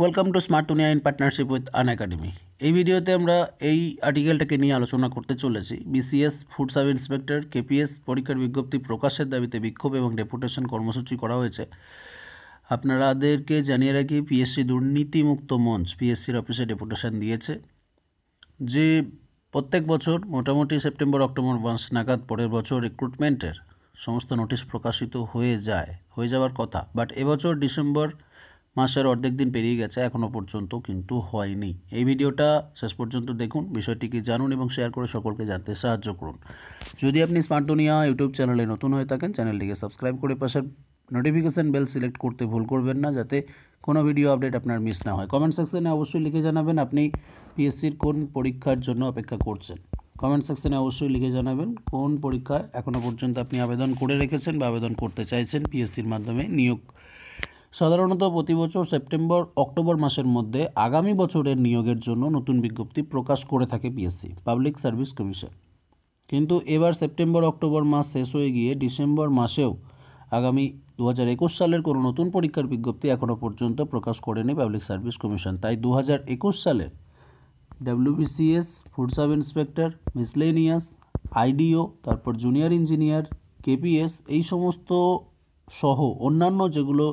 welcome to smart টুনিয়া in partnership with Unacademy এই ভিডিওতে আমরা এই আর্টিকেলটাকে নিয়ে আলোচনা করতে চলেছি BCS food sub inspector KPS পরীক্ষার বিজ্ঞপ্তি প্রকাশের দাবিতে বিক্ষোভ এবং ডেপুটেশন কর্মসূচি করা হয়েছে আপনারাদেরকে জানিয়ে রাখি পিএসসি দুর্নীতিমুক্ত মঞ্চ পিএসসির অফিসে ডেপুটেশন দিয়েছে যে প্রত্যেক বছর মোটামুটি সেপ্টেম্বর অক্টোবর মাস নাগাদ পরের বছর রিক্রুটমেন্টের সমস্ত নোটিশ প্রকাশিত হয়ে যায় হয়ে যাওয়ার কথা বাট এবছর ডিসেম্বর মাসের অর্ধেক দিন পেরিয়ে গেছে এখনও পর্যন্ত কিন্তু হয়নি এই ভিডিওটা শেষ পর্যন্ত দেখুন বিষয়টিকে জানুন এবং শেয়ার করে সকলকে জানতে সাহায্য করুন যদি আপনি স্মার্ট দুনিয়া ইউটিউব চ্যানেলে নতুন হয়ে থাকেন চ্যানেলটিকে সাবস্ক্রাইব করে পাশের নোটিফিকেশান বেল সিলেক্ট করতে ভুল করবেন না যাতে কোনো ভিডিও আপডেট আপনার মিস না হয় কমেন্ট সেকশানে অবশ্যই লিখে জানাবেন আপনি পিএসসির কোন পরীক্ষার জন্য অপেক্ষা করছেন কমেন্ট সেকশানে অবশ্যই লিখে জানাবেন কোন পরীক্ষায় এখনও পর্যন্ত আপনি আবেদন করে রেখেছেন বা আবেদন করতে চাইছেন পিএসসির মাধ্যমে নিয়োগ সাধারণত প্রতি বছর সেপ্টেম্বর অক্টোবর মাসের মধ্যে আগামী বছরের নিয়োগের জন্য নতুন বিজ্ঞপ্তি প্রকাশ করে থাকে পিএসসি পাবলিক সার্ভিস কমিশন কিন্তু এবার সেপ্টেম্বর অক্টোবর মাস শেষ হয়ে গিয়ে ডিসেম্বর মাসেও আগামী দু একুশ সালের কোনো নতুন পরীক্ষার বিজ্ঞপ্তি এখনও পর্যন্ত প্রকাশ করেনি পাবলিক সার্ভিস কমিশন তাই দু হাজার একুশ সালে WBCS food sub inspector miscellaneous আইডিও তারপর জুনিয়র ইঞ্জিনিয়ার কেপিএস এই সমস্ত সহ অন্যান্য যেগুলো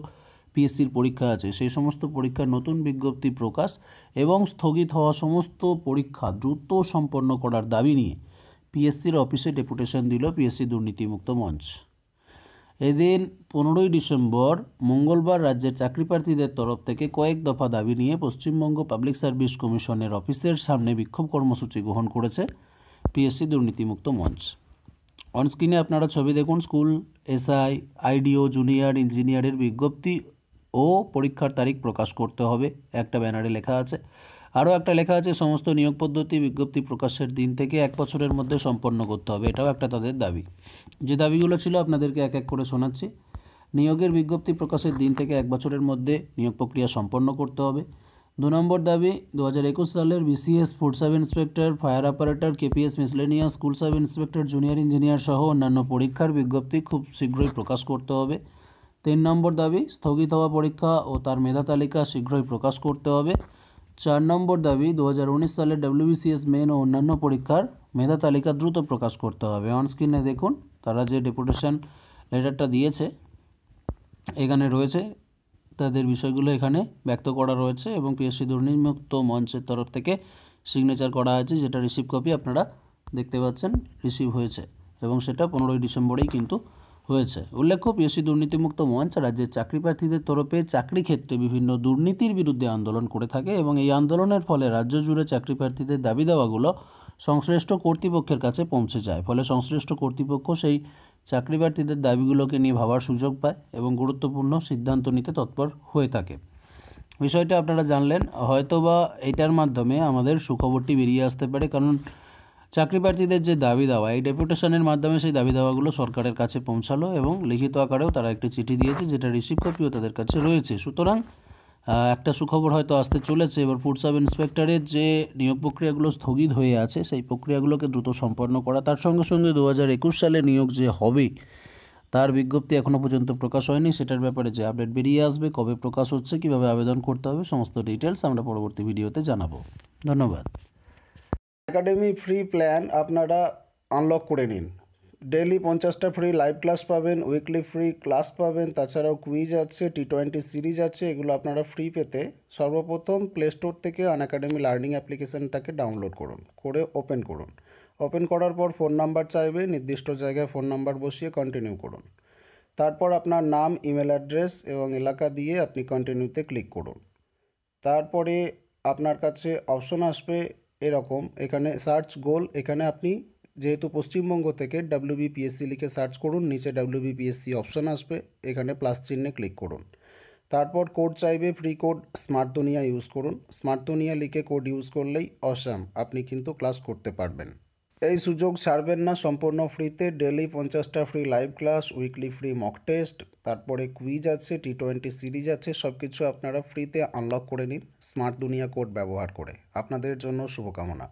পিএসসির পরীক্ষা আছে সেই সমস্ত পরীক্ষার নতুন বিজ্ঞপ্তি প্রকাশ এবং স্থগিত হওয়া সমস্ত পরীক্ষা দ্রুত সম্পন্ন করার দাবি নিয়ে পিএসসির অফিসে ডেপুটেশন দিল পিএসসি দুর্নীতিমুক্ত মঞ্চ এদিন পনেরোই ডিসেম্বর মঙ্গলবার রাজ্যের চাকরিপ্রার্থীদের তরফ থেকে কয়েক দফা দাবি নিয়ে পশ্চিমবঙ্গ পাবলিক সার্ভিস কমিশনের অফিসের সামনে বিক্ষোভ কর্মসূচি গ্রহণ করেছে পিএসসি দুর্নীতিমুক্ত মঞ্চ অনস্ক্রিনে আপনারা ছবি দেখুন স্কুল এসআই আইডিও জুনিয়র ইঞ্জিনিয়ারের বিজ্ঞপ্তি ও পরীক্ষার তারিখ প্রকাশ করতে হবে একটা ব্যানারে লেখা আছে আরও একটা লেখা আছে সমস্ত নিয়োগ পদ্ধতি বিজ্ঞপ্তি প্রকাশের দিন থেকে এক বছরের মধ্যে সম্পন্ন করতে হবে এটাও একটা তাদের দাবি যে দাবিগুলো ছিল আপনাদেরকে এক এক করে শোনাচ্ছি নিয়োগের বিজ্ঞপ্তি প্রকাশের দিন থেকে এক বছরের মধ্যে নিয়োগ প্রক্রিয়া সম্পন্ন করতে হবে দু নম্বর দাবি দু হাজার একুশ সালের BCS food sub inspector fire operator KPS miscellaneous school sub inspector junior engineer সহ অন্যান্য পরীক্ষার বিজ্ঞপ্তি খুব শীঘ্রই প্রকাশ করতে হবে তিন নম্বর দাবি স্থগিত হওয়া পরীক্ষা ও তার মেধা তালিকা শীঘ্রই প্রকাশ করতে হবে চার নম্বর দাবি দু সালে ডব্লিউবিসিএস মেন ও অন্যান্য পরীক্ষার মেধা তালিকা দ্রুত প্রকাশ করতে হবে অন স্ক্রিনে দেখুন তারা যে ডেপুটেশন লেটারটা দিয়েছে এখানে রয়েছে তাদের বিষয়গুলো এখানে ব্যক্ত করা রয়েছে এবং পিএসসি দুর্নীতিমুক্ত মঞ্চের তরফ থেকে সিগনেচার করা হয়েছে যেটা রিসিভ কপি আপনারা দেখতে পাচ্ছেন রিসিভ হয়েছে এবং সেটা পনেরোই ডিসেম্বরেই কিন্তু হয়েছে উল্লেখ্য পিএসসি দুর্নীতিমুক্ত মঞ্চ রাজ্যের চাকরি প্রার্থীদের তরফে চাকরি ক্ষেত্রে বিভিন্ন দুর্নীতির বিরুদ্ধে আন্দোলন করে থাকে এবং এই আন্দোলনের ফলে রাজ্য জুড়ে চাকরি প্রার্থীদের দাবি দেওয়াগুলো সংশ্লিষ্ট কর্তৃপক্ষের কাছে পৌঁছে যায় ফলে সংশ্লিষ্ট কর্তৃপক্ষ সেই চাকরি প্রার্থীদের দাবিগুলোকে নিয়ে ভাবার সুযোগ পায় এবং গুরুত্বপূর্ণ সিদ্ধান্ত নিতে তৎপর হয়ে থাকে বিষয়টা আপনারা জানলেন হয়তোবা এটার মাধ্যমে আমাদের সুখবরটি বেরিয়ে আসতে পারে কারণ চাকরি প্রার্থীদের যে দাবি দাওয়া এই ডেপুটেশনের মাধ্যমে সেই দাবি দাওয়াগুলো সরকারের কাছে পৌঁছালো এবং লিখিত আকারেও তারা একটি চিঠি দিয়েছে যেটা রিসিভ কপিও তাদের কাছে রয়েছে সুতরাং একটা সুখবর হয়তো আসতে চলেছে এবার ফুড সাব ইন্সপেক্টরের যে নিয়োগ প্রক্রিয়াগুলো স্থগিত হয়ে আছে সেই প্রক্রিয়াগুলোকে দ্রুত সম্পন্ন করা তার সঙ্গে সঙ্গে দু সালে নিয়োগ যে হবে তার বিজ্ঞপ্তি এখনও পর্যন্ত প্রকাশ হয়নি সেটার ব্যাপারে যে আপডেট বেরিয়ে আসবে কবে প্রকাশ হচ্ছে কিভাবে আবেদন করতে হবে সমস্ত ডিটেলস আমরা পরবর্তী ভিডিওতে জানাবো ধন্যবাদ অ্যাকাডেমি ফ্রি প্ল্যান আপনারা আনলক করে নিন ডেলি পঞ্চাশটা ফ্রি লাইভ ক্লাস পাবেন উইকলি ফ্রি ক্লাস পাবেন তাছাড়াও কুইজ আছে টি টোয়েন্টি সিরিজ আছে এগুলো আপনারা ফ্রি পেতে সর্বপ্রথম প্লে স্টোর থেকে আন অ্যাকাডেমি লার্নিং অ্যাপ্লিকেশানটাকে ডাউনলোড করুন করে ওপেন করুন ওপেন করার পর ফোন নাম্বার চাইবে নির্দিষ্ট জায়গায় ফোন নাম্বার বসিয়ে কন্টিনিউ করুন তারপর আপনার নাম ইমেল অ্যাড্রেস এবং এলাকা দিয়ে আপনি কন্টিনিউতে ক্লিক করুন তারপরে আপনার কাছে অপশন আসবে এরকম এখানে সার্চ গোল এখানে আপনি যেহেতু পশ্চিমবঙ্গ থেকে বিপিএসসি লিখে সার্চ করুন নিচে বিপিএসসি অপশান আসবে এখানে প্লাস চিহ্নে ক্লিক করুন তারপর কোড চাইবে ফ্রি কোড দুনিয়া ইউজ করুন দুনিয়া লিখে কোড ইউজ করলেই অসাম আপনি কিন্তু ক্লাস করতে পারবেন এই সুযোগ ছাড়বেন না সম্পূর্ণ ফ্রিতে ডেলি পঞ্চাশটা free live class weekly free mock test তারপরে কুইজ আছে টি টোয়েন্টি সিরিজ আছে সব কিছু আপনারা ফ্রিতে আনলক করে নিন স্মার্ট দুনিয়া কোড ব্যবহার করে আপনাদের জন্য শুভকামনা